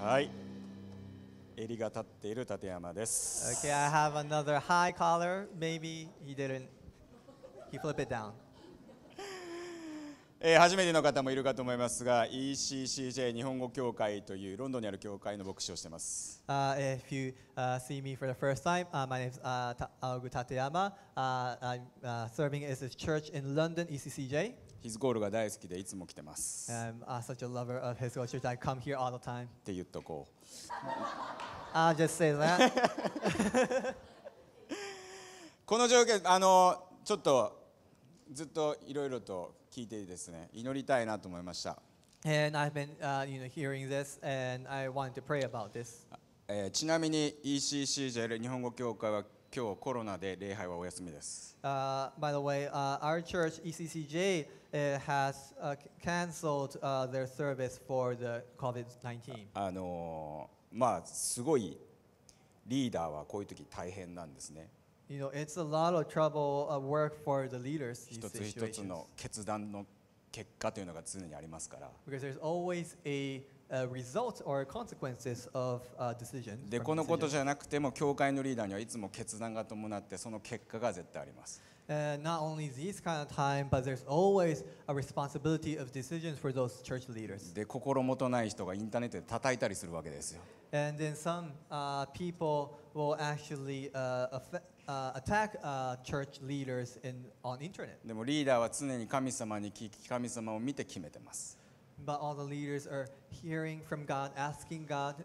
はい襟が立っている立山です Okay, I have another high collar. Maybe he didn't. He flipped it down. えー、初めての方もいるかと思いますが ECCJ 日本語協会というロンドンにある教会の牧師をしてます、Uh, if you uh, see me for the first time, uh, my name is uh, Ta- Aogu Tateyama. Uh, I'm uh, serving as a church in London, ECCJ. ヒズゴールが大好きでいつも来てます。I'm、uh, such a lover of his culture. I come here all the time. って言っとこう。I'll just say that. この状況、あのちょっとずっといろいろと聞いてですね、祈りたいなと思いました。And I've been、uh, you know, hearing this and I wanted to pray about this. えー、ちなみに ECCJL 日本語協会は今日コロナで礼拝はお休みです。Uh, by the way,、uh, our church ECCJ uh, has uh, cancelled uh, their service for the COVID-19. あのー、まあすごいリーダーはこういう時大変なんですね。You know, it's a lot of trouble uh, work for the leaders. 一つ一つの決断の結果というのが常にありますから。Because there's always a uh, result or consequences of uh, decision. でこのことじゃなくても教会のリーダーにはいつも決断が伴ってその結果が絶対あります。And not only these kind of time, but there's always a responsibility of decisions for those church leaders. で、心もとない人がインターネットで叩いたりするわけですよ。And then some、uh, people will actually、uh, affect でもリーダーは常に神様に聞き、神様を見て決めてます。g o d g o d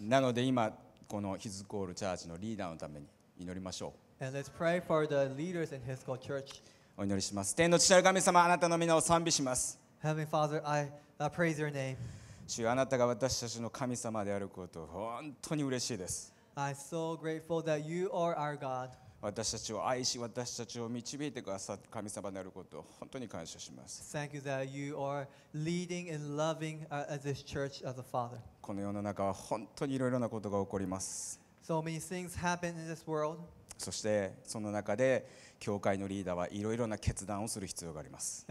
なので今、このヒズコールチャーチのリーダーのために祈りましょう。お祈りします。天の父なる神様、あなたの皆を賛美します。主あなたが私たちの神様であること、本当に嬉しいです。私たちを愛し、私たちを導いてくださった神様であること、本当に感謝します。この世の中は本当にいろいろなことが起こります。So many things happen in this world. そしてその中で教会のリーダーはいろいろな決断をする必要があります。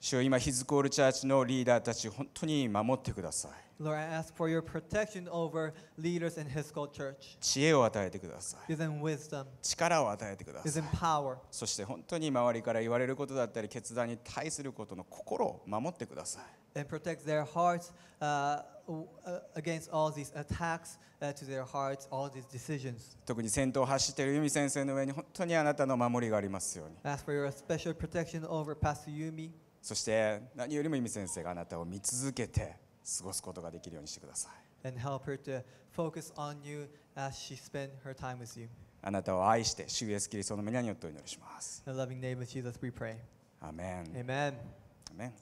主よ今、ヒズコールチャーチのリーダーたち、本当に守ってください。Lord, I ask for your protection over leaders in Hisco Church. 知恵を与えてください。Give them wisdom. 力を与えてくだ Give さ them い。power. そして本当に周りから言われることだったり決断に対することの心を守ってください。And protect their hearts uh, w- uh, against all these attacks uh, to their hearts, all these decisions. 特に先頭を走っている由美先生の上に本当にあなたの守りがありますように。Ask for your special protection over Pastor Yumi. そして何よりも由美先生があなたを見続けて過ごすことができるようにしてください。And help her to focus on you as she spends her time with you. あなたを愛して、主イエスキリストの皆によってお祈りします。In the loving name of Jesus, we pray. アメン。アメン。アメン。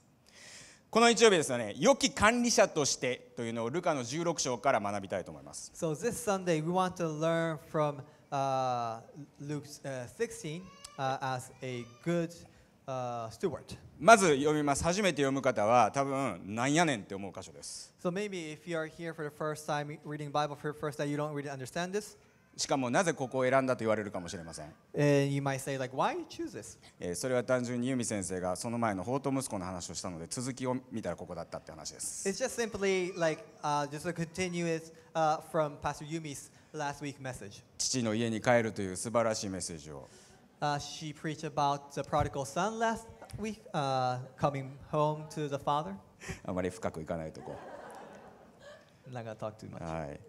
この日曜日ですよね、良き管理者としてというのをルカの16章から学びたいと思います。So this Sunday, we want to learn from、uh, Luke、uh, 16、uh, as a good uh, Stewart. まず読みます。初めて読む方は多分なんやねんって思う箇所です。So maybe if you are here for the first time reading Bible for the first time, you don't really understand this. しかもなぜここを選んだと言われるかもしれません。You might say, like, Why choose this? えー、それは単純にユミ先生がその前の法と息子の話をしたので続きを見たらここだったって話です。It's just simply like、uh, just a continuous、uh, from Pastor Yumi's last week message. 父の家に帰るという素晴らしいメッセージを。Uh, she preached about the prodigal son last week, uh, coming home to the father. あまり深くいかないとこ。Not gonna talk too much. はい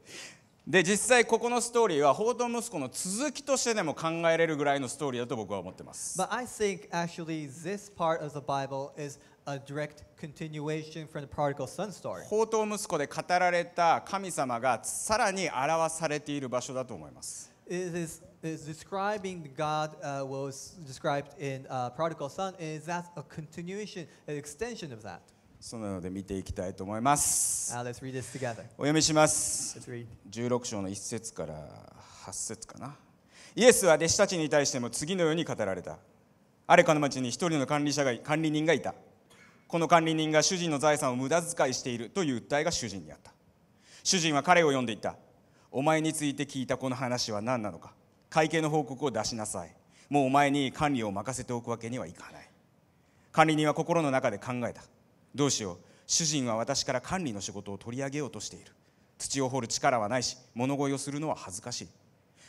で実際ここのストーリーは報道息子の続きとしてでも考えれるぐらいのストーリーだと僕は思ってます。But I think actually this part of the Bible is a direct continuation from the prodigal son story. 宝刀息子で語られた神様がさらに表されている場所だと思います。It is is describing God uh, was described in uh, Prodigal Son is that a continuation, an extension of that. そのよで見ていきたいと思います。お読みします。16章の1節から8節かな。イエスは弟子たちに対しても次のように語られた。あれかの町に一人の管理者が管理人がいた。この管理人が主人の財産を無駄遣いしているという訴えが主人にあった。主人は彼を呼んでいた。お前について聞いたこの話は何なのか。会計の報告を出しなさいもうお前に管理を任せておくわけにはいかない管理人は心の中で考えたどうしよう主人は私から管理の仕事を取り上げようとしている土を掘る力はないし物乞いをするのは恥ずかしい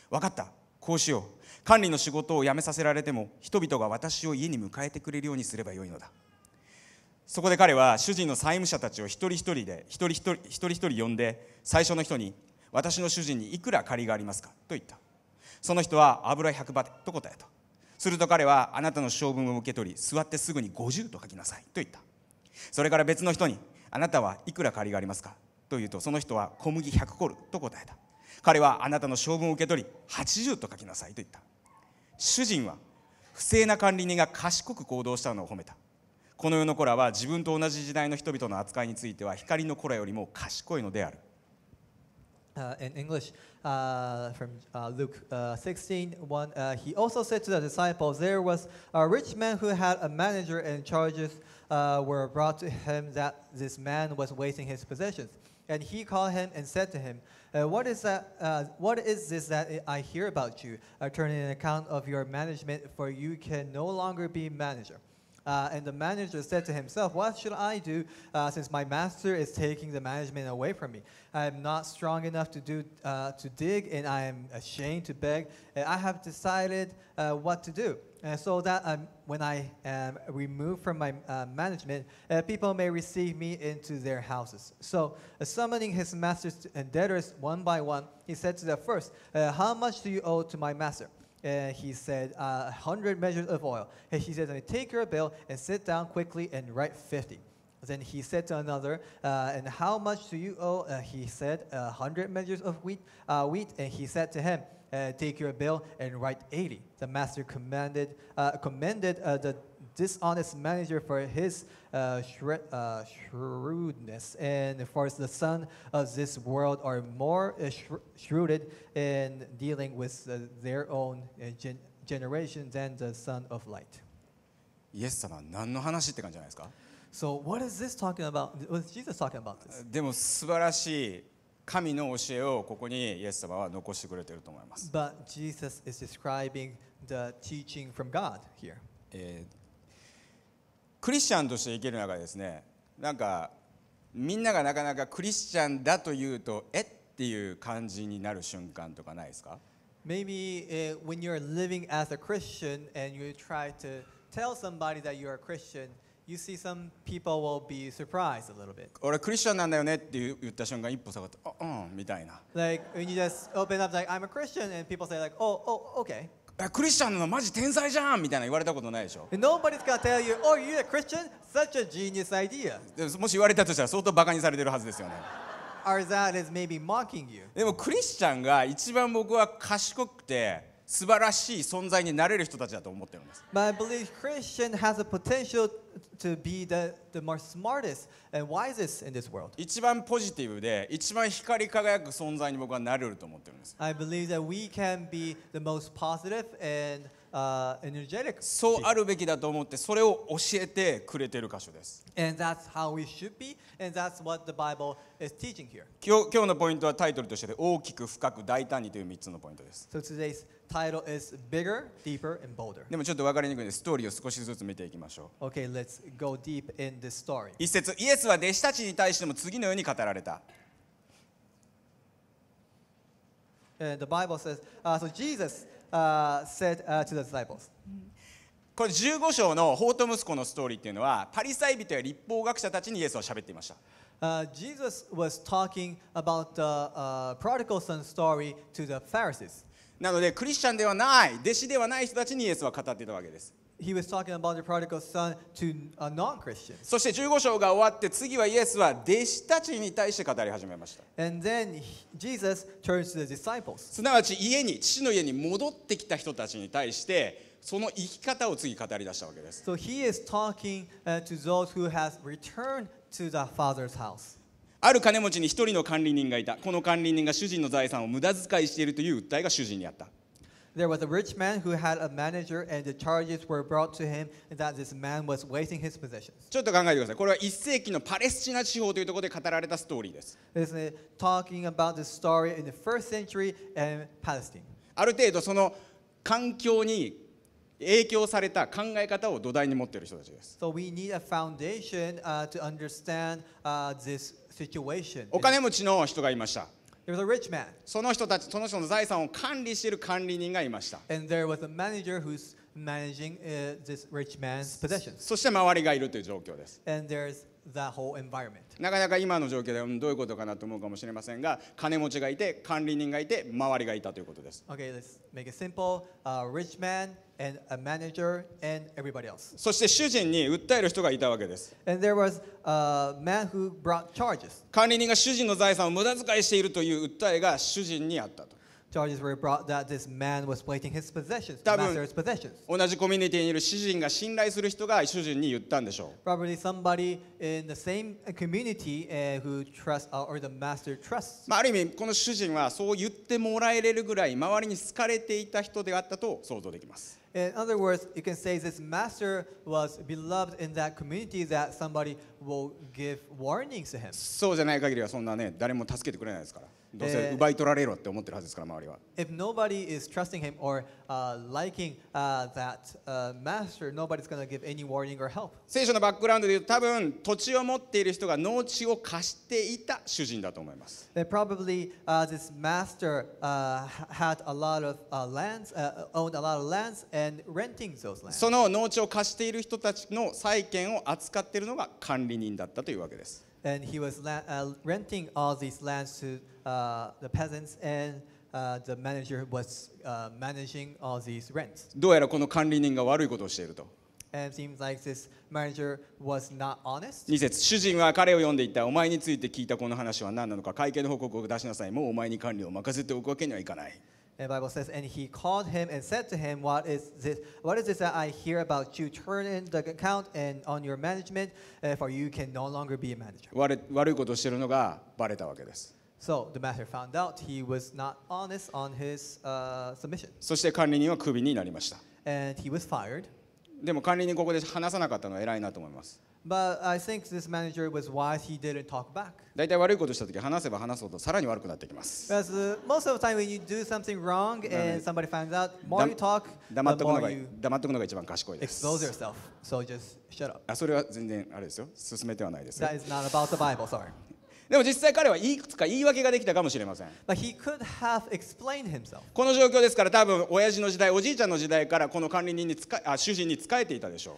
分かったこうしよう管理の仕事を辞めさせられても人々が私を家に迎えてくれるようにすればよいのだそこで彼は主人の債務者たちを一人一人で一人一人一人一人呼んで最初の人に私の主人にいくら借りがありますかと言ったその人は油100バと答えたすると彼はあなたの性分を受け取り座ってすぐに50と書きなさいと言ったそれから別の人にあなたはいくら借りがありますかと言うとその人は小麦100コルと答えた彼はあなたの性分を受け取り80と書きなさいと言った主人は不正な管理人が賢く行動したのを褒めたこの世の子らは自分と同じ時代の人々の扱いについては光の子らよりも賢いのである uh, in English uh, from uh, Luke uh, 16 one, uh, he also said to the disciples, There was a rich man who had a manager, and charges uh, were brought to him that this man was wasting his possessions. And he called him and said to him, uh, what, is that, what is this that I hear about you? I turn an account of your management, for you can no longer be manager. Uh, and the manager said to himself, What should I do uh, since my master is taking the management away from me? I am not strong enough to, do, uh, to dig, and I am ashamed to beg. And I have decided uh, what to do. so that um, when I am removed from my uh, management, uh, people may receive me into their houses. So, summoning his masters and debtors one by one, he said to the first, How much do you owe to my master? and he said, uh, a uh, hundred measures of oil. And he said, take your bill and sit down quickly and write 50. Then he said to another, uh, and how much do you owe? Uh, he said, a hundred measures of wheat, uh, wheat. And he said to him, uh, take your bill and write 80. The master commanded, commended the dishonest manager for his uh, uh, shrewdness, and for the son of this world are more uh, shrewd in dealing with uh, their own uh, gen generation than the son of light. イエス様は何の話って感じじゃないですか So what is this talking about? What is Jesus talking about this? Uh, でも素晴らしい神の教えをここにイエス様は残してくれていると思います。But Jesus is describing the teaching from God here. えー eh, クリスチャンとして生きる中でですねなんかみんながなかなかクリスチャンだというとえっていう感じになる瞬間とかないですか Maybe、uh, when you're living as a Christian and you try to tell somebody that you're a Christian you see some people will be surprised a little bit. 俺クリスチャンなんだよねって言った瞬間一歩下がってあうんみたいな Like when you just open up like I'm a Christian and people say like oh oh okay クリスチャンのマジ天才じゃんみたいな言われたことないでしょ Nobody's gonna tell you, oh, you're a Christian? Such a genius idea. でももし言われたとしたら相当バカにされてるはずですよね Or that is maybe mocking you. でもクリスチャンが一番僕は賢くて素晴らしい存在になれる人たちだと思っています。But I believe Christian has a potential to be the, the more smartest and wisest in this world. 一番ポジティブで、一番光り輝く存在に僕はなれると思っています。I believe that we can be the most positive and uh, energetic. そうあるべきだと思って、それを教えてくれている箇所です。And that's how we should be, and that's what the Bible is teaching here. 今日今日のポイントはタイトルとして、大きく深く大胆にという3つのポイントです。So today's title is Bigger, Deeper, and Bolder. でもちょっと分かりにくいので、ストーリーを少しずつ見ていきましょう。Okay, let's go deep in this story. 一節、イエスは弟子たちに対しても次のように語られた。Uh, the Bible says, uh, so Jesus uh, said uh, to the disciples, これ15章の法と息子のストーリーっていうのは、パリサイ人や立法学者たちにイエスは喋っていました。Uh, Jesus was talking about the uh, prodigal son story to the Pharisees. なのでクリスチャンではない弟子ではない人たちにイエスは語っていたわけです He was talking about the prodigal son to a non-Christian. そして15章が終わって次はイエスは弟子たちに対して語り始めました。And then Jesus turns to the disciples. すなわち家に父の家に戻ってきた人たちに対してその生き方を次語り出したわけです。So he is talking、uh, to those who has returned to the father's house. ある金持ちに一人の管理人がいたこの管理人が主人の財産を無駄遣いしているという訴えが主人にあった There was a rich man who had a manager, and the charges were brought to him that this man was wasting his possessions. ちょっと考えてください。これは1世紀のパレスチナ地方というところで語られたストーリーです。ですね、talking about the story in the first century in Palestine. ある程度その環境に影響された考え方を土台に持っている人たちです。お金持ちの人がいました。その人たち、その人の財産を管理している管理人がいました。そして周りがいるという状況です。なかなか今の状況でどういうことかなと思うかもしれませんが、金持ちがいて、管理人がいて、周りがいたということです。and a manager and everybody else. そして主人に訴える人がいたわけです。And there was a man who brought charges. 管理人が主人の財産を無駄遣いしているという訴えが主人にあったと。Charges were brought that this man was placing his possessions, the master's possessions. 同じコミュニティにいる主人が信頼する人が主人に言ったんでしょう。Probably somebody in the same community、uh, who trusts、uh, or the master trusts. まあある意味この主人はそう言ってもらえれるぐらい周りに好かれていた人であったと想像できます。In other words, you can say this master was beloved in that community that somebody will give warnings to him. そうじゃない限りはそんなね、誰も助けてくれないですから。どうせ奪い取られろって思ってるはずですから周りは。If nobody is trusting him or、uh, liking、uh, that、uh, master, nobody's going to give any warning or help. 聖書のバックグラウンドで言うと多分土地を持っている人が農地を貸していた主人だと思います。Then probably、uh, this master、uh, had a lot of、uh, lands,、uh, owned a lot of lands and renting those lands. その農地を貸している人たちの債権を扱っているのが管理人だったというわけです。and he was uh, renting all these lands to uh, the peasants, and uh, the manager was uh, managing all these rents. どうやらこの管理人が悪いことをしていると。And it seems like this manager was not honest. 2節主人は彼を読んでいた。お前について聞いたこの話は何なのか、会計の報告を出しなさい。もうお前に管理を任せておくわけにはいかない。And Bible says, and he called him and said to him, What is this? What is this that I hear about you? Turn in the account and on your management, for you can no longer be a manager. 悪いことしてるのがバレたわけです。So the master found out he was not honest on his、uh, submission. そして管理人はクビになりました。And he was fired. でも管理人ここで話さなかったのは偉いなと思います。But I think this manager was wise. He didn't talk back. 大体悪いことしたとき話せば話すほどさらに悪くなってきます。Because、uh, most of the time when you do something wrong and somebody finds out, more you talk, more you. Expose yourself. So just shut up. That is not about the Bible. Sorry. でも実際彼はいくつか言い訳ができたかもしれません。この状況ですから多分親父の時代、おじいちゃんの時代からこの管理人にあ主人に仕えていたでしょう。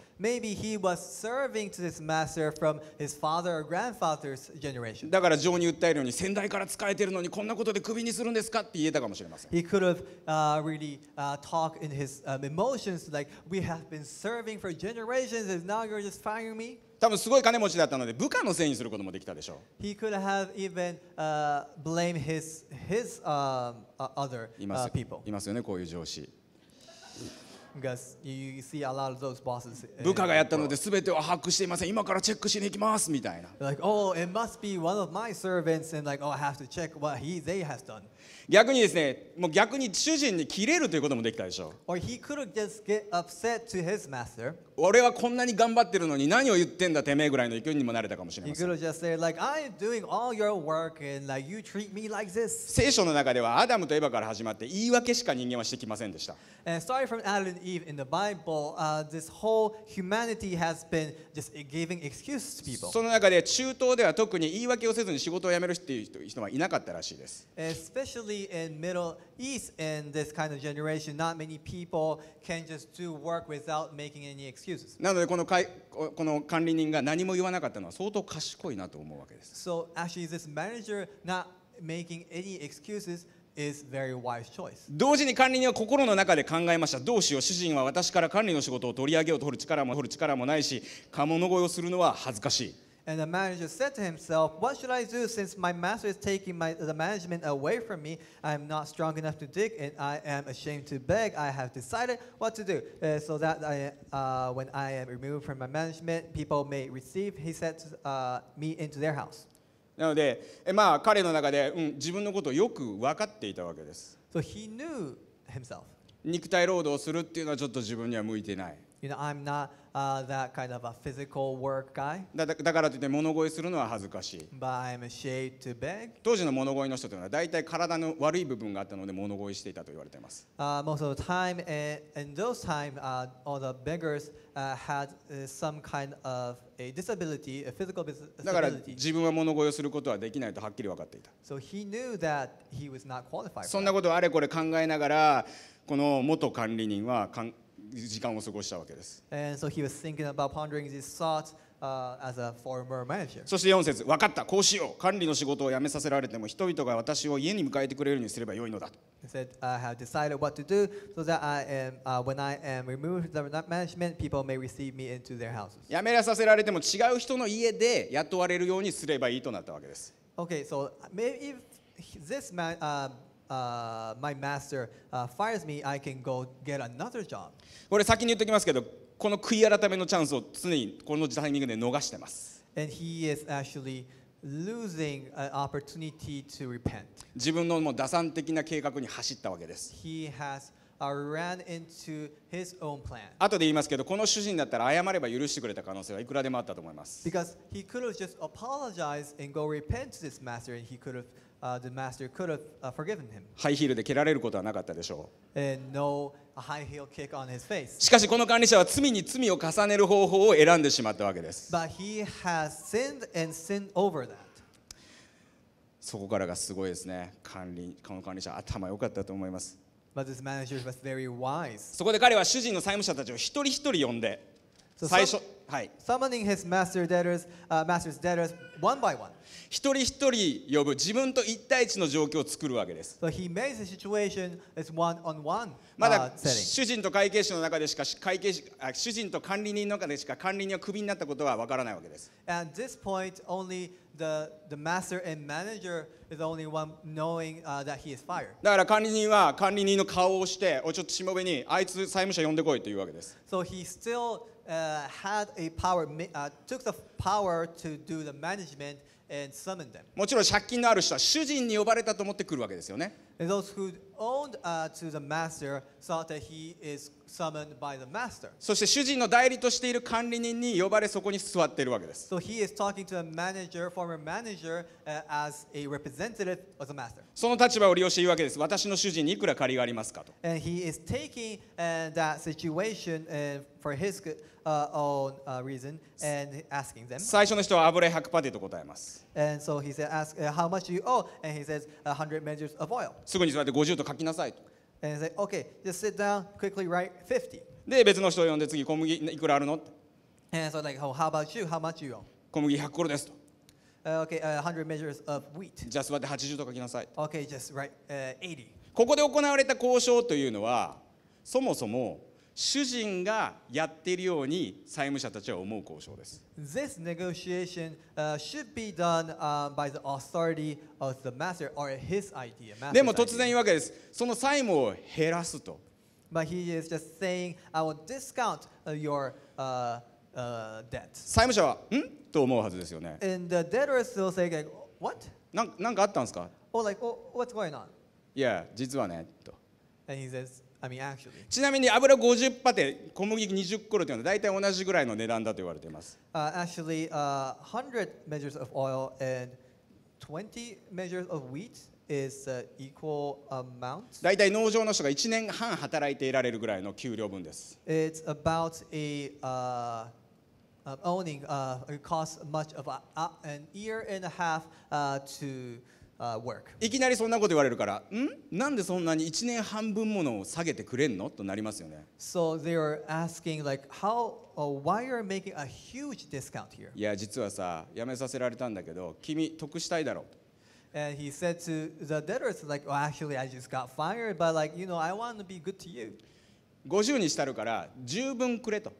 だから情に訴えるように先代から仕えてるのにこんなことでクビにするんですかって言えたかもしれません。He could have、uh, really uh, talked in his um, emotions like, We have been serving for generations, and now you're just firing me? 多分すごい金持ちだったので部下のせいにすることもできたでしょう。He could have even、uh, blamed his, his、uh, other、uh, people. いますよね、こういう上司。Because you see a lot of those bosses. 部下がやったので全ては把握していません。今からチェックしに行きますみたいな。Like, oh, it must be one of my servants, and like, oh, I have to check what he, they have done. 逆にですね、もう逆に主人に切れるということもできたでしょう。Or he could just get upset to his master. 俺はこんなに頑張ってるのに何を言ってんだてめえぐらいの勢いにもなれたかもしれません。聖書の中ではアダムとエヴァから始まって言い訳しか人間はしてきませんでした。その中で中東では特に言い訳をせずに仕事を辞めるっていう人はいなかったらしいです。Especially in Middle is in this kind of generation, not many people can just do work without making any excuses. So actually, this manager not making any excuses is very wise choice. 同時に管理人は心の中で考えました。どうしよう、主人は私から管理の仕事を取り上げを取る力も取る力もないし、家物乞いをするのは恥ずかしい。And the manager said to himself, What should I do since my master is taking my, the management away from me? I am not strong enough to dig, and I am ashamed to beg. I have decided what to do uh, so that I, uh, when I am removed from my management, people may receive, he said, uh, me into their house. なので、えまあ、彼の中で、うん、自分のことをよく分かっていたわけです。So、he knew himself. 肉体労働をするっていうのはちょっと自分には向いてない。You know, I'm not だからといって物乞いするのは恥ずかしい。当時の物乞いの人というのは大体体の悪い部分があったので物乞いしていたと言われています。だから自分は物乞いをすることはできないとはっきり分かっていた。そんなことあれこれ考えながらこの元管理人は時間を過ごしたわけです。そして4節、分かった、こうしよう。管理の仕事を辞めさせられても、人々が私を家に迎えてくれるにすればよいのだ。辞めらさせられても違う人の家で雇われるようにすればいいとなったわけです。uh, my master uh, fires me, I can go get another job. これ先に言っておきますけど、この悔い改めのチャンスを常にこのタイミングで逃してます。And he is actually losing an opportunity to repent. 自分のもう打算的な計画に走ったわけです。He has ran into his own plan. 後で言いますけど、この主人だったら謝れば許してくれた可能性はいくらでもあったと思います。Because he could have just apologized and go repent to this master and he could have ハイヒールで蹴られることはなかったでしょう。しかし、この管理者は罪に罪を重ねる方法を選んでしまったわけです。そこからがすごいですね。管理この管理者、頭良かったと思います。そこで彼は主人の債務者たちを一人一人呼んで。So 最初はい。Summoning his master debtors,、uh, master's debtors one by one. 一人一人呼ぶ自分と一対一の状況を作るわけです。So he makes the situation as one on one. まだ主人と会計士の中でしか会計士主人と管理人の中でしか管理人はクビになったことはわからないわけです。And this point only the the master and manager is the only one knowing、uh, that he is fired. だから管理人は管理人の顔をして、おちょっとしもべにあいつ債務者呼んでこいというわけです。So he still もちろん借金のある人は主人に呼ばれたと思ってくるわけですよね。そして主人の代理としている管理人に呼ばれそこに座っているわけです。その立場を利用していうわけです。私の主人にいくら借りがありますかと。uh, own uh, reason and asking them. 最初の人は油100パティと答えます。And so he said, ask uh, how much do you owe? And he says, a hundred measures of oil. すぐに座って50と書きなさいと。And he said, okay, just sit down, quickly write 50. で、別の人を呼んで次、小麦いくらあるのって。And so like, oh, how about you? How much you owe? 小麦100コロですと。Uh, okay, a hundred measures of wheat. じゃあ座って80と書きなさい。Okay, just write uh, 80. ここで行われた交渉というのは、そもそも主人がやっているように債務者たちは思う交渉です。This negotiation、uh, should be done、uh, by the authority of the master or his idea. Master's でも突然言うわけです。その債務を減らすと。But he is just saying, I will discount your、uh, uh, debt. 債務者は、んと思うはずですよね。And the debtor is still saying, like, what? なんなんかあったんですか ?Oh, like, oh, what's going on? いや、実はね、と。And he says, I mean, actually. ちなみに油50パテ、小麦20コロというのは大体同じぐらいの値段だと言われています。Uh, actually, uh, 100 measures of oil and 20 measures of wheat is an equal amount. 大体農場の人が1年半働いていられるぐらいの給料分です。It's about a、uh, owning、uh, it costs much of a, an year and a half、uh, to uh, work. いきなりそんなこと言われるから、んなんでそんなに1年半分ものを下げてくれんのとなりますよね。So they are asking, like, how or why are you making a huge discount here? いや、実はさ、辞めさせられたんだけど、君、得したいだろう。And he said to the debtors, like, oh, actually, I just got fired, but like, you know, I want to be good to you. 50にしたるから10分くれと。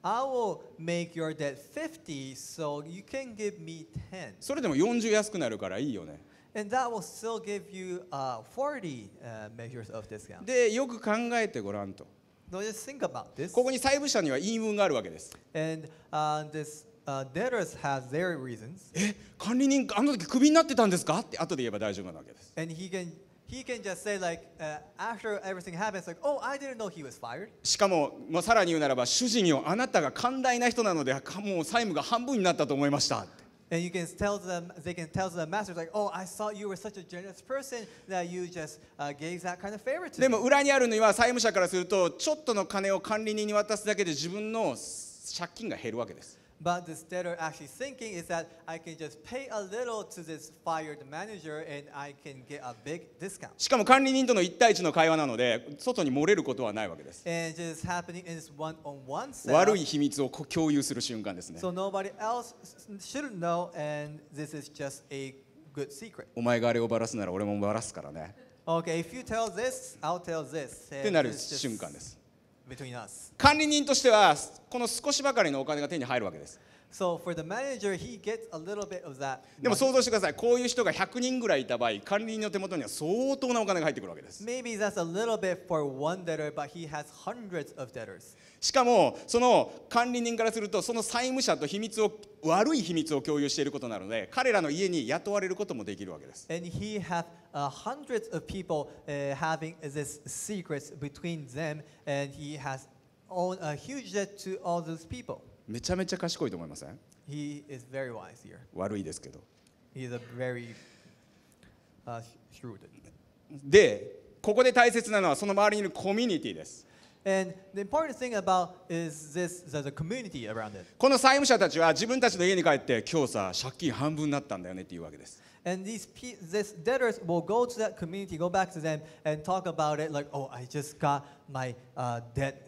I will make your debt 50, so you can give me 10. それでも40安くなるからいいよね。And that will still give you、uh, 40、uh, measures of discount. で、よく考えてごらんと。No, just think about this. ここに債務者には言い分があるわけです。And、uh, this Uh, debtors have their reasons. え、管理人あの時クビになってたんですかって後で言えば大丈夫なわけです。And he can he can just say like、uh, after everything happens like oh I didn't know he was fired. しかもまあさらに言うならば主人よあなたが寛大な人なのでもう債務が半分になったと思いました。And you can tell them, they can tell the master, like, oh, I saw you were such a generous person that you just、uh, gave that kind of favor to me. でも裏にあるのは債務者からすると、ちょっとの金を管理人に渡すだけで自分の借金が減るわけです。But instead of actually thinking is that I can just pay a little to this fired manager and I can get a big discount. しかも管理人との一対一の会話なので、外に漏れることはないわけです。And just happening in this one-on-one s e 悪い秘密を共有する瞬間ですね。So nobody else should know and this is just a good secret. お前があれをばらすなら俺もばらすからね。Okay, if you tell this, I'll tell this. ってなる瞬間です。管理人としてはこの少しばかりのお金が手に入るわけです。So for the manager, he gets a little bit of that. でも想像してください。こういう人が100人ぐらいいた場合、管理人の手元には相当なお金が入ってくるわけです。Maybe that's a little bit for one debtor, but he has hundreds of debtors. しかもその管理人からするとその債務者と秘密を悪い秘密を共有していることなので彼らの家に雇われることもできるわけです。And he had、uh, hundreds of people、uh, having this secrets between them and he has owned a huge debt to all those people. めちゃめちゃ賢いと思いません He is very wise here. 悪いですけど。He is a very、uh, shrewd. で、ここで大切なのはその周りにいるコミュニティです。And the important thing about is this, the community around it. この債務者たちは自分たちの家に帰って今日さ借金半分になったんだよねっていうわけです。And these this debtors will go to that community, go back to them and talk about it like, oh, I just got my、uh, debt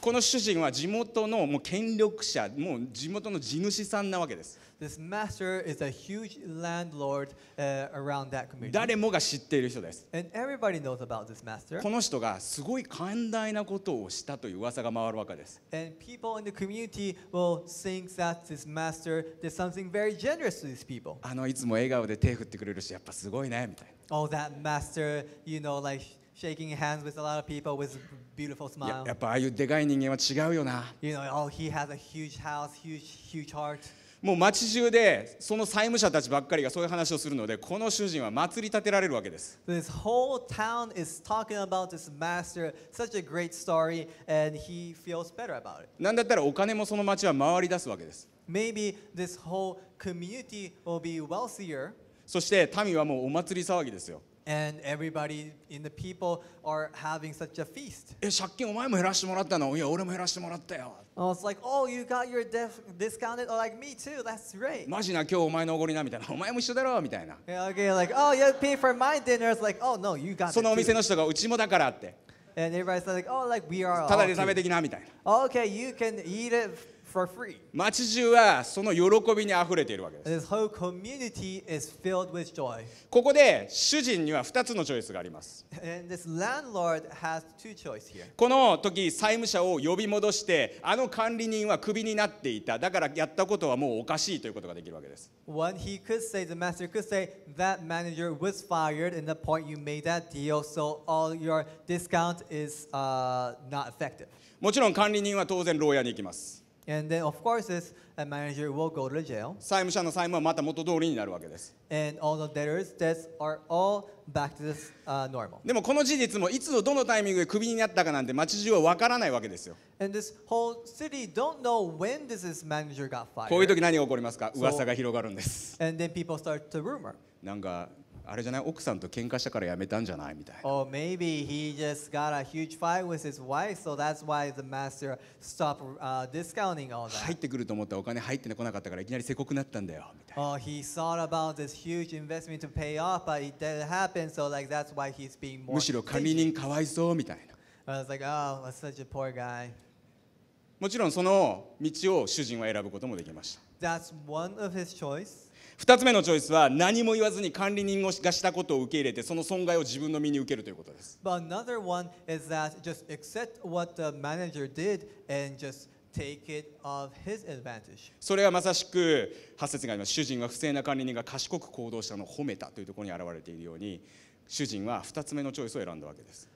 この主人は地元のもう権力者、もう地元の地主さんなわけです。This master is a huge landlord、uh, around that community. 誰もが知っている人です。And everybody knows about this master. この人がすごい寛大なことをしたという噂が回るわけです。And people in the community will think that this master did something very generous to these people. あのいつも笑顔で手振ってくれるし、やっぱすごいねみたいな。Oh, that master, you know, like shaking hands with a lot of people with beautiful smile. ややっぱああいうでかい人間は違うよな。You know, oh, he has a huge house, huge, huge heart. もう町中でその債務者たちばっかりがそういう話をするのでこの主人は祭り立てられるわけです。This whole town is talking about this master, such a great story, and he feels better about it. なんだったらお金もその町は回り出すわけです。Maybe this whole community will be wealthier. そして民はもうお祭り騒ぎですよ。And everybody in the people are having such a feast. え借金お前も減らしてもらったのいや俺も減らしてもらったよ Oh, it's like, oh, you got your def discounted? Oh, like me too, that's great. マジな今日お前のおごりなみたいなお前も一緒だろみたいな Yeah, okay, like, oh, you pay for my dinner. It's like, oh, no, you got そのお it 店 too. の人がうちもだからって And everybody's like, oh, like we are. ただ all で食べ too. てきなみたいな Okay, you can eat it for free. 町中はその喜びにあふれているわけです。And this whole community is filled with joy. ここで主人には2つのチョイスがあります。And this landlord has two choice here. この時、債務者を呼び戻して、あの管理人はクビになっていた。だからやったことはもうおかしいということができるわけです。One he could say, the master could say, that manager was fired in the point you made that deal, so all your discount is、uh, not effective. もちろん管理人は当然牢屋に行きます。And then, of course, i s manager will go to jail. 債務者の債務はまた元通りになるわけです。でもこの事実もいつどのタイミングでクビになったかなんて町中はわからないわけですよ。こういう時何が起こりますか噂が広がるんです。なんかあれじゃない奥さんと喧嘩したからやめたんじゃないみたいな。Or maybe he just got a huge fight with his wife, so that's why the master stopped、uh, discounting all that. 入ってくると思ったらお金入ってこなかったからいきなりせこくなったんだよみたいな。Or he thought about this huge investment to pay off, but it didn't happen, so like that's why he's being more. むしろ管理人かわいそうみたいな。I was like, oh, that's such a poor guy. もちろんその道を主人は選ぶこともできました。That's one of his choice. 2つ目のチョイスは何も言わずに管理人がしたことを受け入れてその損害を自分の身に受けるということです。それはまさしく、発説があります主人は不正な管理人が賢く行動したのを褒めたというところに表れているように、主人は2つ目のチョイスを選んだわけです。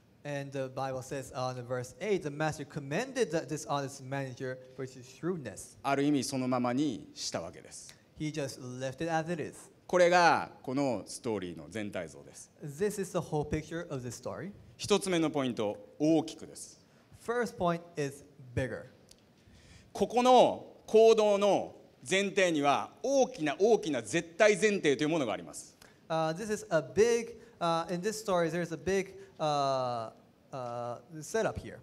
ある意味そのままにしたわけです。He just left it as it is. これがこのストーリーの全体像です This is the whole picture of this story. 一つ目のポイント大きくです First point is bigger. ここの行動の前提には大きな大きな絶対前提というものがあります Uh, this is a big, uh, in this story, there's a big uh, uh, setup here.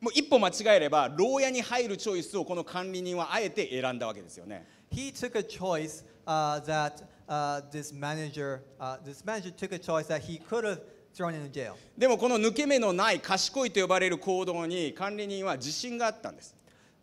もう一歩間違えれば牢屋に入るチョイスをこの管理人はあえて選んだわけですよね he took a choice uh, that uh, this manager, uh, this manager took a choice that he could have でもこの抜け目のない賢いと呼ばれる行動に管理人は自信があったんです。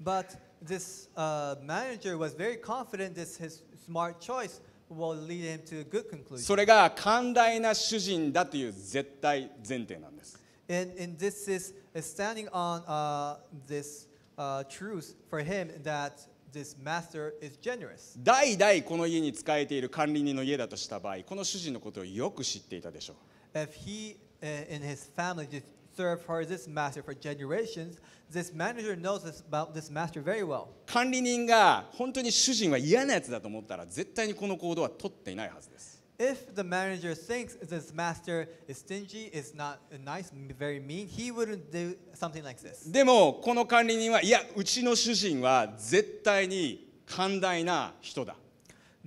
But this、uh, manager was very confident this his smart choice will lead him to a good conclusion. それが寛大な主人だという絶対前提なんです。And, and this is standing on、uh, this、uh, truth for him that 代々この家に仕えている管理人の家だとした場合この主人のことをよく知っていたでしょう If he and his family just served for this master for generations this manager knows this about this master very well 管理人が本当に主人は嫌なやつだと思ったら絶対にこの行動は取っていないはずです If the manager thinks this master is stingy, is not nice, very mean, he wouldn't do something like this. でもこの管理人はいやうちの主人は絶対に寛大な人だ。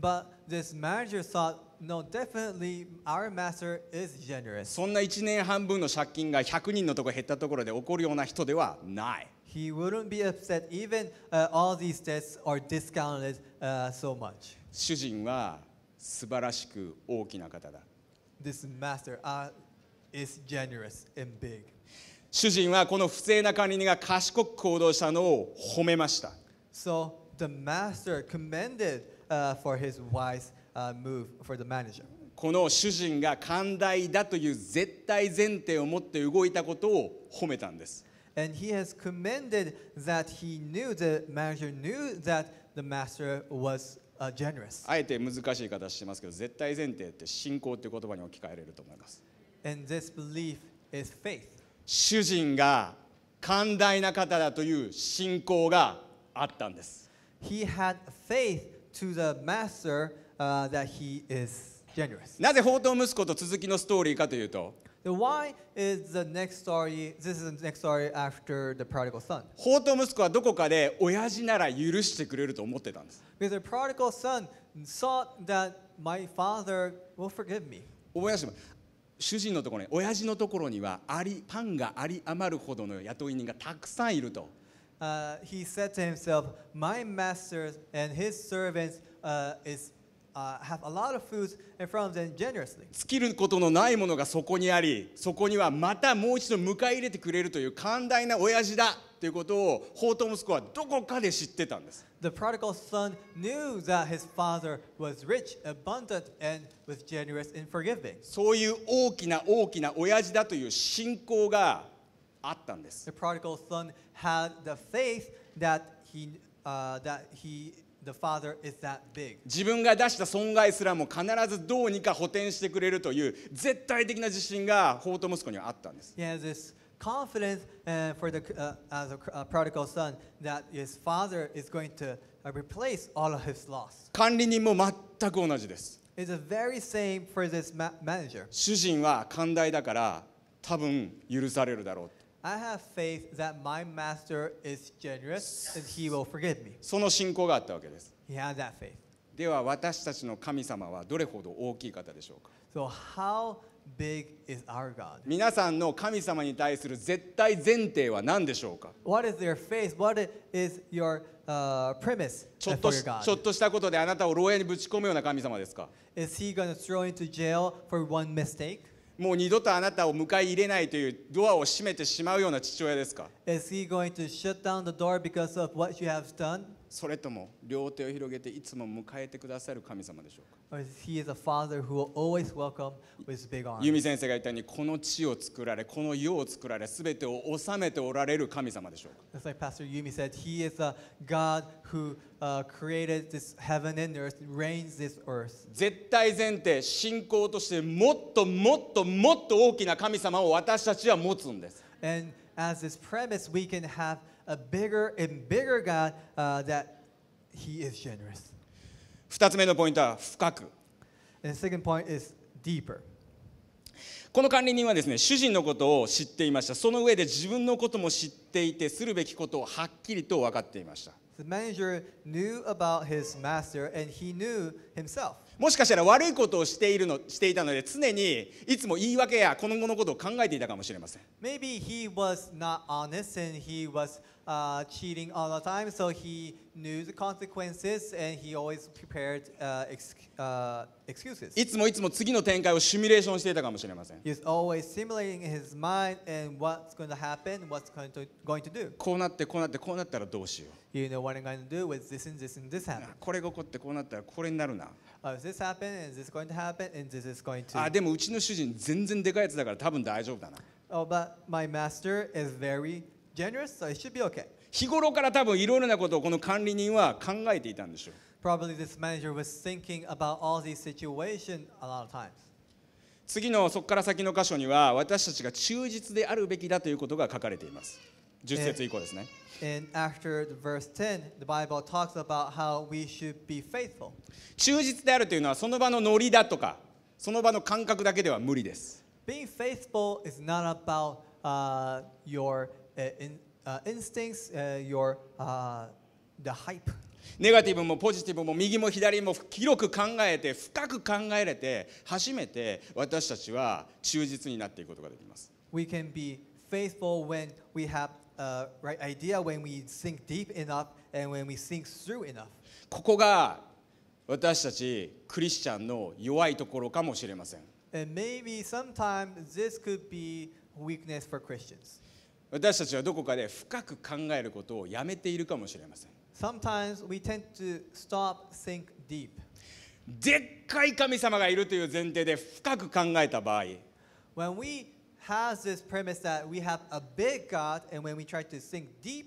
But this manager thought, no, definitely our master is generous. そんな1年半分の借金が100人のとこ減ったところで起こるような人ではない。He wouldn't be upset even、uh, all these debts are discounted、uh, so much. 主人は素晴らしく大きな方だ。This master、uh, is generous and big. 主人はこの不正な管理人が賢く行動したのを褒めました。So the master commended、uh, for his wise、uh, move for the manager. この主人が寛大だという絶対前提を持って動いたことを褒めたんです。And he has commended that he knew the manager knew that the master was generous. あえて難しい形してますけど、絶対前提って信仰っていう言葉に置き換えられると思います。And this belief is faith. 主人が寛大な方だという信仰があったんです。He had faith to the master、uh, that he is generous. なぜ宝刀息子と続きのストーリーかというと、Why is the next story, this is the next story after the prodigal son? 法と息子はどこかで親父なら許してくれると思ってたんです。Because the prodigal son thought that my father will forgive me. 親父も主人のところに、親父のところにはありパンがあり余るほどの雇い人がたくさんいると。Uh, he said to himself, My master and his servants、uh, is uh, have a lot of foods in front of them generously. 尽きることのないものがそこにあり、そこにはまたもう一度迎え入れてくれるという寛大な親父だということを、法と息子はどこかで知ってたんです。The prodigal son knew that his father was rich, abundant, and was generous in forgiving. そういう大きな大きな親父だという信仰があったんです。The prodigal son had the faith that he、uh, that he 自分が出した損害すらも必ずどうにか補填してくれるという絶対的な自信が法と息子にはあったんです。Yes, confidence uh, for the uh, as a, a prodigal son that his father is going to uh, replace all of his loss. 管理人も全く同じです。It's the very same for this ma manager. 主人は寛大だから多分許されるだろう。I have faith that my master is generous and he will forgive me. その信仰があったわけです。He had that faith. では私たちの神様はどれほど大きい方でしょうか so how big is our God? 皆さんの神様に対する絶対前提は何でしょうか What is your faith? What is your、uh, premise ちょっと for your God? ちょっとしたことであなたを牢屋にぶち込むような神様ですか Is he going to throw into jail for one mistake? もう二度とあなたを迎え入れないというドアを閉めてしまうような父親ですかそれとも両手を広げていつも迎えてくださる神様でしょうかユミ先生が言ったようにこの地を作られこの世を作られ全てを治めておられる神様でしょうか絶対前提信仰としてもっともっともっと大きな神様を私たちは持つんです。2つ目のポイントは深く。この管理人はですね主人のことを知っていましたその上で自分のことも知っていてするべきことをはっきりと分かっていました The manager knew about his master and he knew himself. もしかしたら悪いことをしているのしていたので常にいつも言い訳や今後のことを考えていたかもしれません Maybe he was not honest and he was uh, cheating all the time, so he knew the consequences and he always prepared uh, ex uh, excuses. いつもいつも次の展開をシミュレーションしていたかもしれません。He's always simulating in his mind and what's going to happen, what's going to, going to do. こうなってこうなってこうなったらどうしよう。You know what I'm going to do with this and this and this happen. これが起こってこうなったらこれになるな。Uh, this happen and this is going to happen and this is going to. あ、でもうちの主人全然でかいやつだから多分大丈夫だな。Oh, but my master is very generous, so it should be okay. 日頃から多分いろいろなことをこの管理人は考えていたんでしょう。Probably this manager was thinking about all these situations a lot of times. 次のそこから先の箇所には私たちが忠実であるべきだということが書かれています。10節以降ですね。And after verse 10, the Bible talks about how we should be faithful. 忠実であるというのはその場のノリだとか、その場の感覚だけでは無理です。Being faithful is not about、uh, your in, instincts, your, the hype. ネガティブもポジティブも右も左も広く考えて深く考えれて初めて私たちは忠実になっていくことができます。We can be faithful when we have a right idea, when we think deep enough, and when we think through enough. ここが私たちクリスチャンの弱いところかもしれません。And maybe sometimes this could be weakness for Christians. 私たちはどこかで深く考えることをやめているかもしれません。Sometimes we tend to stop, think deep. でっかい神様がいるという前提で深く考えた場合、When we has this premise that we have a big God, and when we try to think deep,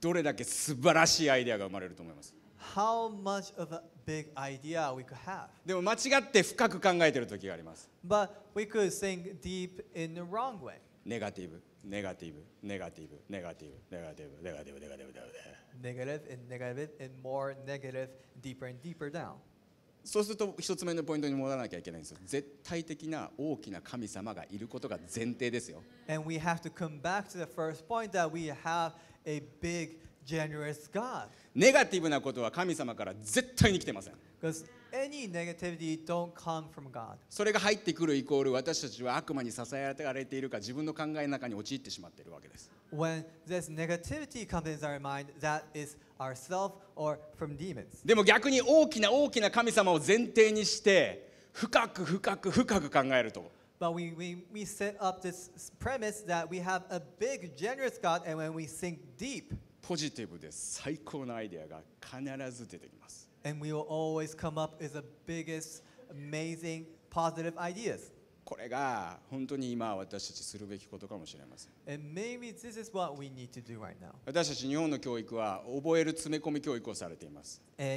どれだけ素晴らしいアイデアが生まれると思います how much of a big idea we could have. でも間違って深く考えている時があります。But we could think deep in the wrong way. ネガティブ。ネガティブ、ネガティブ、ネガティブ、ネガティブ、ネガティブ、ネガティブ、ネガテそうすると一つ目のポイントに戻らなきゃいけないんです絶対的な大きな神様がいることが前提ですよ。ネガティブなことは神様から絶対に来てません。Any negativity don't come from God. それが入ってくるイコール私たちは悪魔に支えられているか自分の考えの中に陥ってしまっているわけです。でも逆に大きな大きな神様を前提にして深く深く深く考えると。But we, we, we set up this premise that we have a big, generous God, and when we think deep, ポジティブで最高のアイデアが必ず出てきます。And we will always come up with the biggest, amazing, positive ideas. this is what we need to do right now.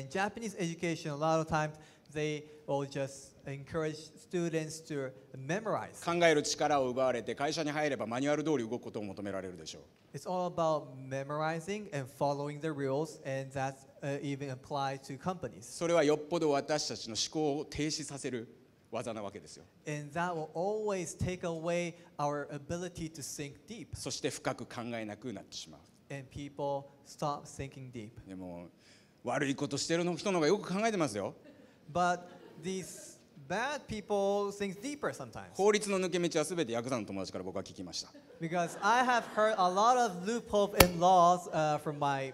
Japanese education, a lot of times they just encourage students to memorize. 考える力を奪われて会社に入ればマニュアル通り動くことを求められるでしょう。It's all about memorizing and following the rules, and that's even apply to companies. それはよっぽど私たちの思考を停止させる技なわけですよ。And that will always take away our ability to think deep. そして深く考えなくなってしまう。And people stop thinking deep. でも悪いことしてる人の方がよく考えてますよ。But these bad people think deeper sometimes. 法律の抜け道はすべてヤクザの友達から僕は聞きました。Because I have heard a lot of loopholes in laws、uh, from my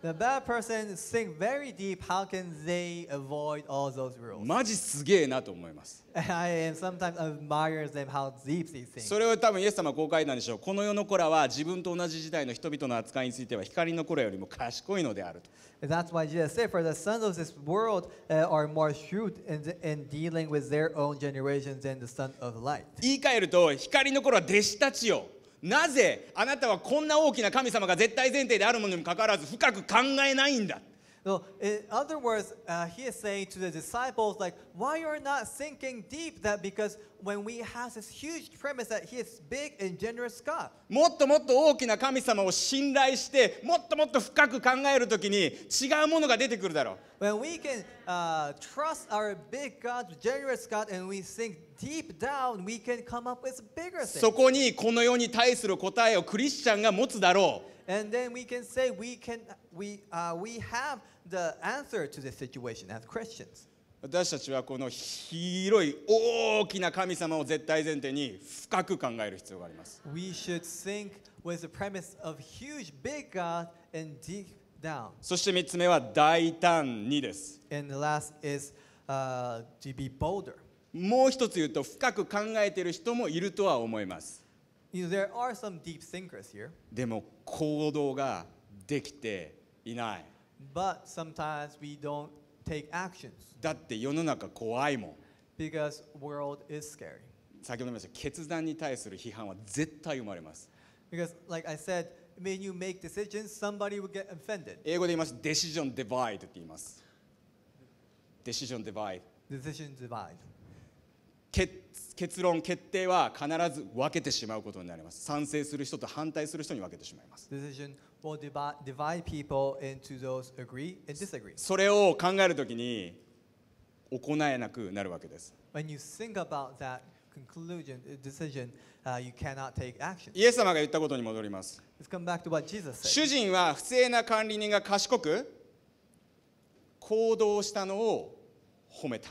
The bad person think very deep. How can they avoid all those rules? マジすげえなと思います。I sometimes admire them how deep they think. それを多分イエス様はこう書いたんでしょう。この世の子らは自分と同じ時代の人々の扱いについては光の子らよりも賢いのであると。That's why Jesus said, for the sons of this world are more shrewd in, in dealing with their own generation than the son of light. 言い換えると、光の子らは弟子たちよ。なぜあなたはこんな大きな神様が絶対前提であるものにもかかわらず深く考えないんだ So in other words, uh, he is saying to the disciples, like, why you're not thinking deep? That because when we have this huge premise that he is big and generous God. もっともっと大きな神様を信頼して、もっともっと深く考えるときに違うものが出てくるだろう。When we can、uh, trust our big God, generous God, and we think deep down, we can come up with bigger things. そこにこの世に対する答えをクリスチャンが持つだろう。And then we can say we can we、uh, we have the answer to the situation as Christians. 私たちはこの広い大きな神様を絶対前提に深く考える必要があります。We should think with the premise of huge, big God and deep down. そして3つ目は大胆にです。And the last is、uh, to be bolder. もう一つ言うと深く考えている人もいるとは思います。You know, there are some deep thinkers here. でも行動ができていない。But sometimes we don't take actions. だって世の中怖いもん Because world is scary. 先ほど言いました決断に対する批判は絶対生まれます Because like I said, when you make decisions, somebody will get offended. 英語で言いますデって言います Decision divide. 結論決定は必ず分けてしまうことになります賛成する人と反対する人に分けてしまいます Decision それを考えるときに行えなくなるわけです。When you think about that conclusion, decision, uh, you cannot take action. イエス様が言ったことに戻ります。Let's come back to what Jesus said. 主人は不正な管理人が賢く行動したのを褒めた。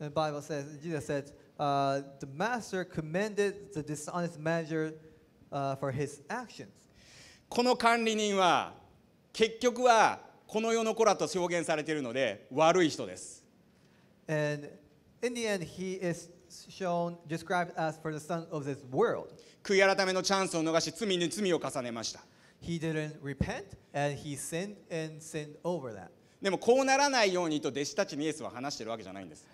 The Bible says, Jesus said, uh, the master commended the dishonest manager uh, for his actions. この管理人は結局はこの世の子らと証言されているので悪い人です。悔い改めのチャンスを逃し罪に罪を重ねました。でもこうならないようにと弟子たちにイエスは話しているわけじゃないんです。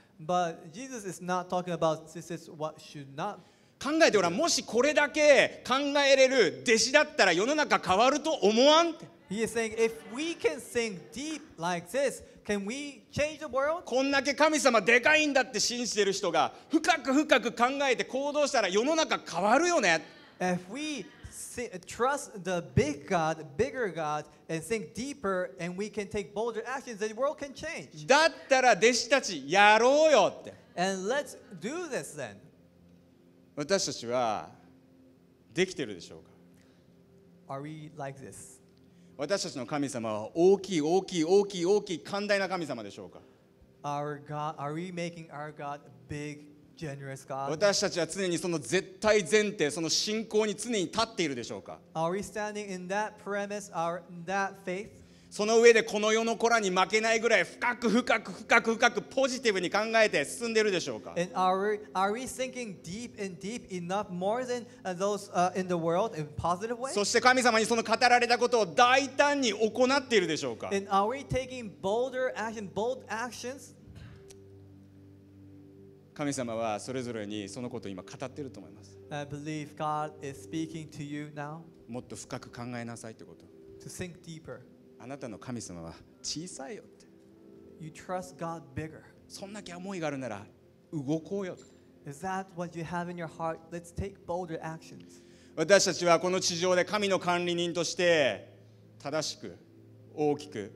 考えてごらんもしこれだけ考えれる弟子だったら世の中変わると思わんって He is saying, if we can t h i n k deep like this, can we change the world? こんだけ神様でかいんだって信じてる人が深く深く考えて行動したら世の中変わるよね。If we trust the big God, bigger God, and think deeper, and we can take bolder actions, the world can change. だったら弟子たちやろうよって。And let's do this then. 私たちはできてるでしょうか私たちの神様は大きい大きい大きい大きい寛大な神様でしょうか私たちは常にその絶対前提、その信仰に常に立っているでしょうかその上でこの世の子らに負けないぐらい深く深く深く深くポジティブに考えて進んでるでしょうか And are, are we thinking deep and deep enough more than those、uh, in the world in positive way? そして神様にその語られたことを大胆に行っているでしょうか And are we taking bolder action, bold actions? 神様はそれぞれにそのことを今語っていると思います。I believe God is speaking to you now. もっと深く考えなさいということ。To think deeper. あなたの神様は小さいよって You trust God bigger. そんだけ思いがあるなら動こうよ Is that what you have in your heart? Let's take bolder actions. 私たちはこの地上で神の管理人として正しく大きく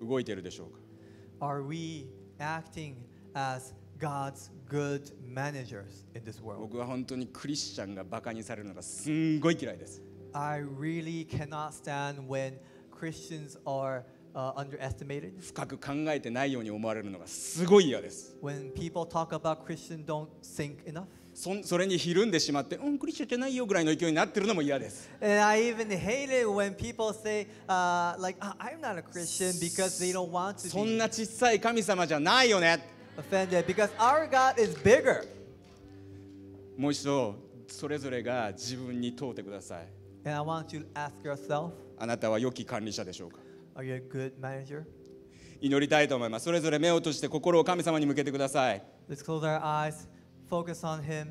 動いているでしょうか Are we acting as God's good managers in this world? 僕は本当にクリスチャンがバカにされるのがすんごい嫌いです。I really cannot stand when Christians are uh, underestimated. 深く考えてないように思われるのがすごい嫌です。When people talk about Christians don't think enough. そんそれにひるんでしまって、うん、クリスチャンじゃないよぐらいの勢いになってるのも嫌です。And I even hate it when people say, uh, like, "Ah, I'm not a Christian because they don't want to そん be な小さい神様じゃないよね。offended because our God is bigger. もう一度、それぞれが自分に問うてください。And I want you to ask yourself, あなたは良き管理者でしょうか祈りたいと思います。それぞれ目を閉じて心を神様に向けてください。Let's close our eyes, focus on Him.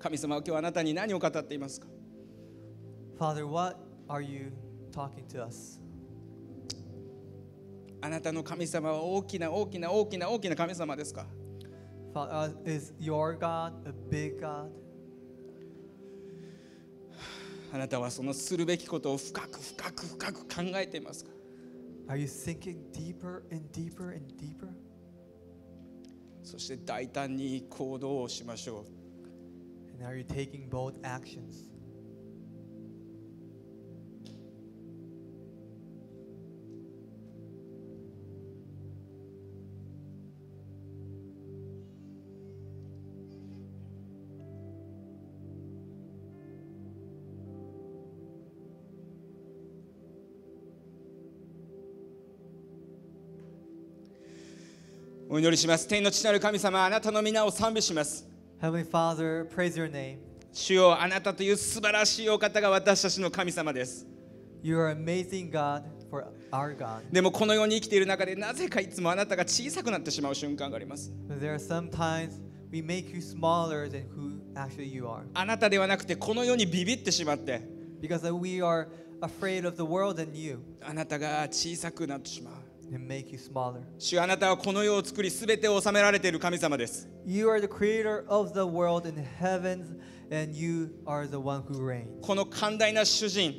神様は今日あなたに何を語っていますか Father, what are you talking to us? あなたの神様は大きな大きな大きな大きな神様ですか Father, is your God a big God? あなたはそのするべきことを深く深く深く考えていますか Are you thinking deeper and deeper and deeper? そして大胆に行動をしましょう。And are you taking bold actions? お祈りします天の父なる神様あなたの皆を賛美します主よあなたという素晴らしいお方が私たちの神様です you are amazing God for our God. でもこの世に生きている中でなぜかいつもあなたが小さくなってしまう瞬間がありますあなたではなくてこの世にビビってしまってあなたが小さくなってしまう and make you smaller. 主あなたはこの世を作りすべてを収められている神様です You are the creator of the world and heavens, and you are the one who reigns. この寛大な主人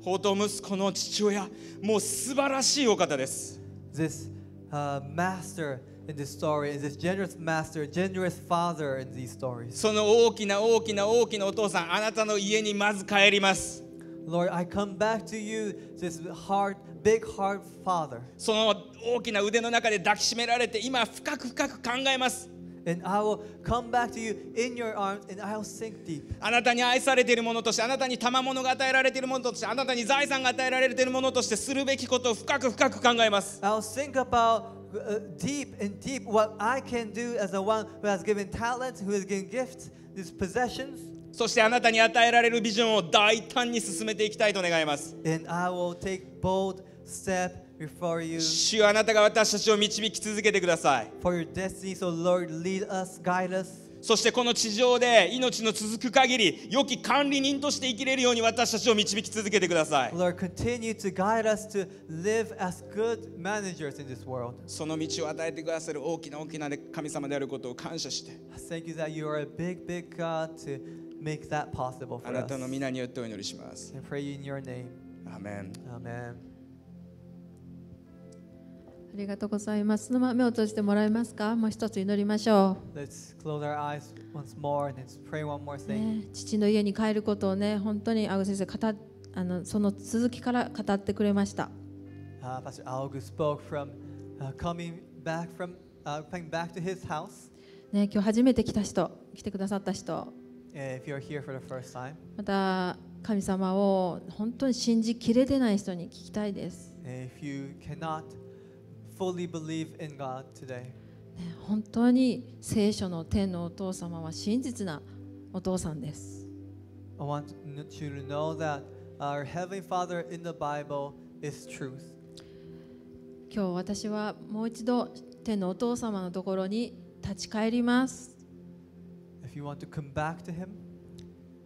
宝刀息子の父親もう素晴らしいお方です This uh, master in this story is this generous master, generous father in these stories. その大きな大きな大きなお父さんあなたの家にまず帰ります Lord, I come back to you, this hard, big heart father. その大きな腕の中で抱きしめられて今深く深く考えます。And I will come back to you in your arms and I'll sink deep. あなたに愛されているものとして、あなたに賜物が与えられているものとして、あなたに財産が与えられているものとして、するべきことを深く深く考えます。I'll think about deep and deep what I can do as the one who has given talents, who has given gifts, these possessions. そしてあなたに与えられるビジョンを大胆に進めていきたいと願います。And I will take bold step before you. 主よあなたが私たちを導き続けてください。For your destiny, so Lord, lead us, guide us. そしてこの地上で命の続く限り良き管理人として生きれるように私たちを導き続けてください Lord, continue to guide us to live as good managers in this world. その道を与えてくださる大きな大きな神様であることを感謝して Thank you that you are a big, big God to make that possible for us. あなたの皆によってお祈りします I pray you in your name. Amen. Amen. ありがとうございます。そのまま目を閉じてもらえますかもう一つ祈りましょう。父の家に帰ることをね、本当にアグ先生あの、その続きから語ってくれました。ね、今日初めて来た人、来てくださった人、また神様を本当に信じきれてない人に聞きたいです。fully believe in God today. 本当に聖書の天のお父様は真実なお父さんです。I want you to know that our Heavenly Father in the Bible is truth. 今日私はもう一度天のお父様のところに立ち返ります。If you want to come back to him,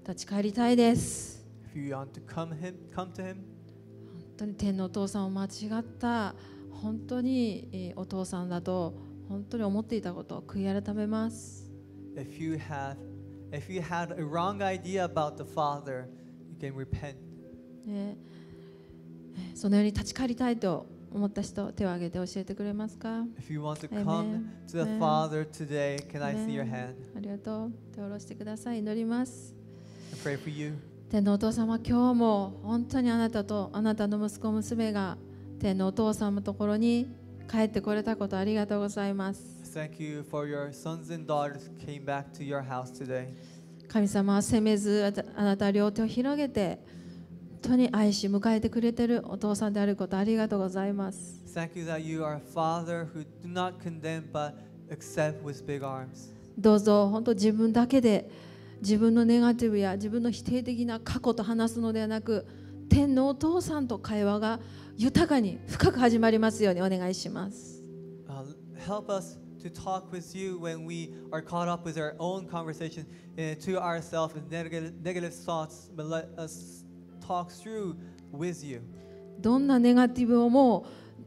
立ち返りたいです。If you want to come, him, come to him, 本当に天のお父さんを間違った。本当にお父さんだと本当に思っていたことを悔い改めます。If you have, if you had a wrong idea about the Father, you can repent. そのように立ち返りたいと思った人、手を挙げて教えてくれますか If you want to come to the Father today, can I see your hand? ありがとう。手を下ろしてください。祈ります。I pray for you. 天のお父様、今日も本当にあなたとあなたの息子、娘が天のお父様のところに帰ってこれたことありがとうございます。Thank you for your sons and daughters came back to your house today. 神様は責めずあなた両手を広げて本当に愛し迎えてくれているお父さんであることありがとうございます。Thank you that you are a father who do not condemn but accept with big arms. どうぞ本当自分だけで自分のネガティブや自分の否定的な過去と話すのではなく天のお父さんと会話が豊かに深く始まりますようにお願いします。help us to talk with you when we are caught up with our own conversation to ourselves and negative, negative thoughts, but let us talk through with you. どんなネガティブをも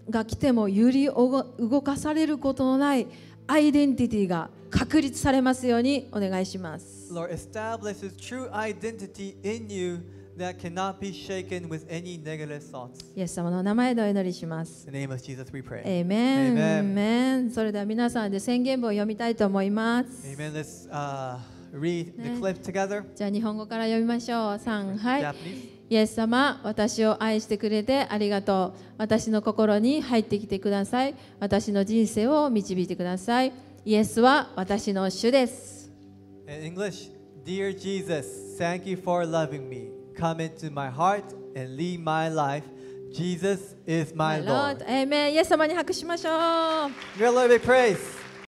が来ても揺り動かされることのないアイデンティティが確立されますようにお願いします。Lord, establish His true identity in you. that cannot be shaken with any negative thoughts. イエス様の名前でお祈りします。In the name of Jesus we pray. Amen. Amen. Amen. それでは皆さんで宣言文を読みたいと思います。Amen. Let's、uh, read the clip together. じゃあ日本語から読みましょう。3、はい。Japanese. イエス様、私を愛してくれてありがとう。私の心に入ってきてください。私の人生を導いてください。イエスは私の主です。In English, Dear Jesus, thank you for loving me. come into my heart and lead my life. Jesus is my, my Lord. Lord. Amen. イエス様に拍手しましょう。Your Lord be praise.